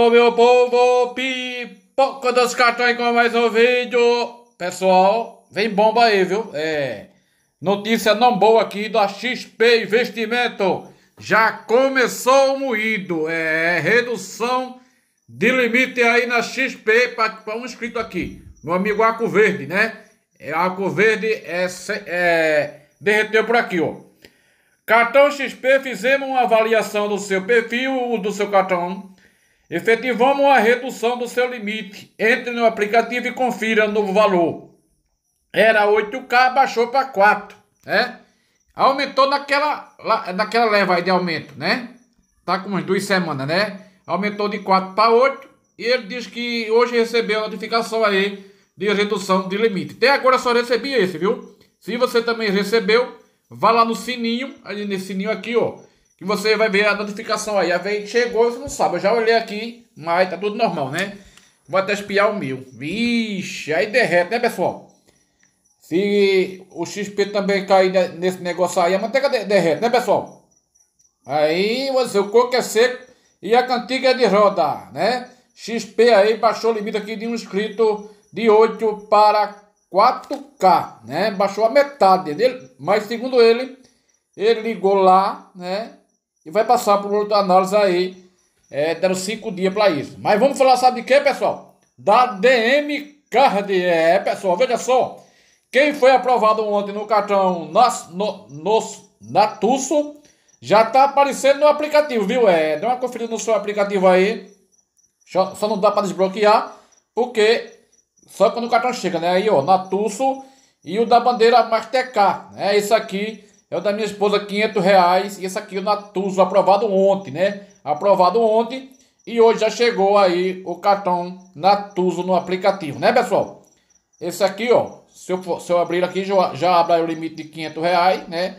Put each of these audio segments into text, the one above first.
Ô meu povo, pipoca dos cartões com mais um vídeo. Pessoal, vem bomba aí, viu? É. Notícia não boa aqui da XP Investimento. Já começou o moído. É. Redução de limite aí na XP para um inscrito aqui. Meu amigo Aco Verde, né? É, Aco Verde é, é, derreteu por aqui, ó. Cartão XP, fizemos uma avaliação do seu perfil, do seu cartão Efetivamos a redução do seu limite. Entre no aplicativo e confira no valor. Era 8K, baixou para 4, né? Aumentou naquela, naquela leva aí de aumento, né? Tá com umas duas semanas, né? Aumentou de 4 para 8 e ele diz que hoje recebeu a notificação aí de redução de limite. Até agora só recebi esse, viu? Se você também recebeu, vá lá no sininho, ali nesse sininho aqui, ó que você vai ver a notificação aí. A vez chegou, você não sabe. Eu já olhei aqui, mas tá tudo normal, né? Vou até espiar o meu. Vixe, aí derrete, né, pessoal? Se o XP também cair nesse negócio aí, a manteiga derrete, né, pessoal? Aí você, o coco é seco e a cantiga é de roda, né? XP aí baixou o limite aqui de um inscrito de 8 para 4K, né? Baixou a metade dele, mas segundo ele, ele ligou lá, né? e vai passar por outra análise aí. É, deram cinco dias para isso. Mas vamos falar, sabe de quê, pessoal? Da DM Card. É, pessoal, veja só. Quem foi aprovado ontem no cartão nas, no, nos, já tá aparecendo no aplicativo, viu? É, dá uma conferida no seu aplicativo aí. Só, só não dá para desbloquear, porque só quando o cartão chega, né? Aí, ó, Natusso e o da bandeira Mastercard. É isso aqui é o da minha esposa, 500 reais. E esse aqui, o Natuso, aprovado ontem, né? Aprovado ontem. E hoje já chegou aí o cartão Natuso no aplicativo, né, pessoal? Esse aqui, ó. Se eu, for, se eu abrir aqui, já, já abre o limite de 500 reais, né?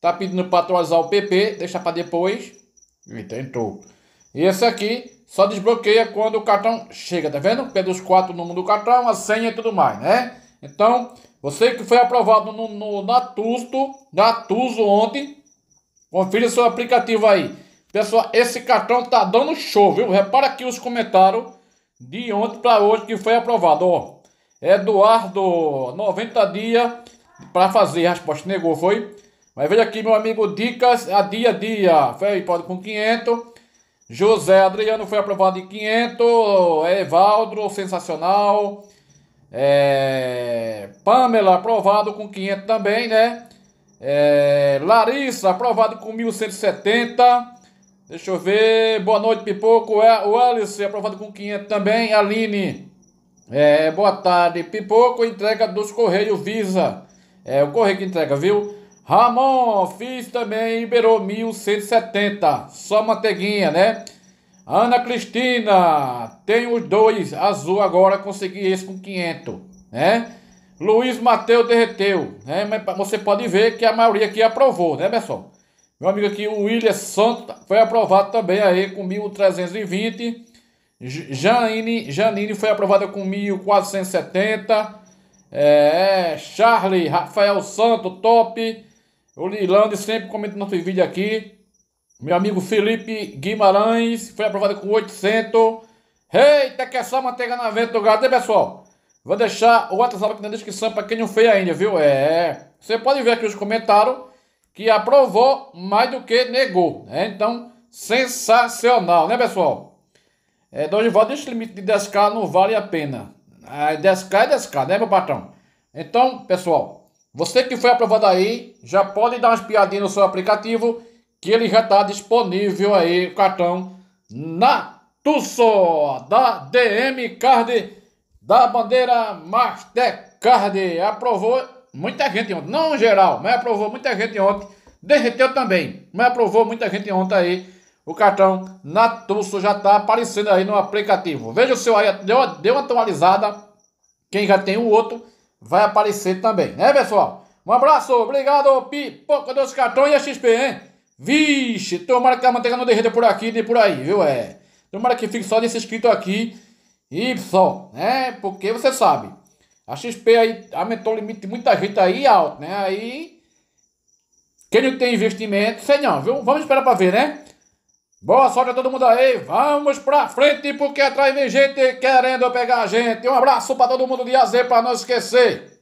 Tá pedindo para atualizar o PP. Deixa para depois. E tentou. E esse aqui só desbloqueia quando o cartão chega, tá vendo? Pega os quatro números do cartão, a senha e tudo mais, né? Então, você que foi aprovado no, no Natusto, Natuso ontem, confira seu aplicativo aí. Pessoal, esse cartão tá dando show, viu? Repara aqui os comentários de ontem para hoje que foi aprovado, ó. Eduardo, 90 dias para fazer. A resposta negou, foi? Mas veja aqui, meu amigo, dicas a dia a dia. Foi pode com 500. José Adriano foi aprovado em 500. Evaldo, sensacional. É, Pamela, aprovado com 500 também, né? É, Larissa, aprovado com 1170. Deixa eu ver. Boa noite, Pipoco. É, o Alice, aprovado com 500 também. Aline, é, boa tarde. Pipoco, entrega dos Correios Visa. É o Correio que entrega, viu? Ramon, fiz também, liberou 1170. Só manteiguinha, né? Ana Cristina, tem os dois azul agora, consegui esse com 500, né? Luiz Mateus derreteu, né? Mas você pode ver que a maioria aqui aprovou, né, pessoal? Meu amigo aqui, o William Santos, tá, foi aprovado também aí com 1.320. Janine, Janine foi aprovada com 1.470. É, Charlie, Rafael Santo, top. O Lilande sempre comenta nosso vídeo aqui. Meu amigo Felipe Guimarães foi aprovado com 800. Eita, que é só manteiga na venda do gado, hein, pessoal? Vou deixar o WhatsApp aqui na descrição para quem não fez ainda, viu? É. Você pode ver aqui os comentários que aprovou mais do que negou. Né? Então, sensacional, né, pessoal? É, Dorival, deixa o limite de 10k, não vale a pena. Ah, é, 10k é 10k, né, meu patrão? Então, pessoal, você que foi aprovado aí, já pode dar umas piadinhas no seu aplicativo que ele já está disponível aí, o cartão na Tusso, da DM Card, da bandeira Mastercard. Aprovou muita gente ontem, não geral, mas aprovou muita gente ontem. Derreteu também, mas aprovou muita gente ontem aí. O cartão na Tusso já está aparecendo aí no aplicativo. Veja o seu aí, deu, deu uma atualizada. Quem já tem o outro vai aparecer também, né, pessoal? Um abraço, obrigado, Pipoca dos Cartões e a XP, hein? Vixe, tomara que a manteiga não derreta por aqui nem por aí, viu? É. Tomara que fique só desse escrito aqui, Y, né? Porque você sabe, a XP aí aumentou o limite de muita gente aí alto, né? Aí, quem não tem investimento, sei não, viu? Vamos esperar pra ver, né? Boa sorte a todo mundo aí, vamos pra frente porque atrás vem gente querendo pegar a gente. Um abraço pra todo mundo de AZ pra não esquecer.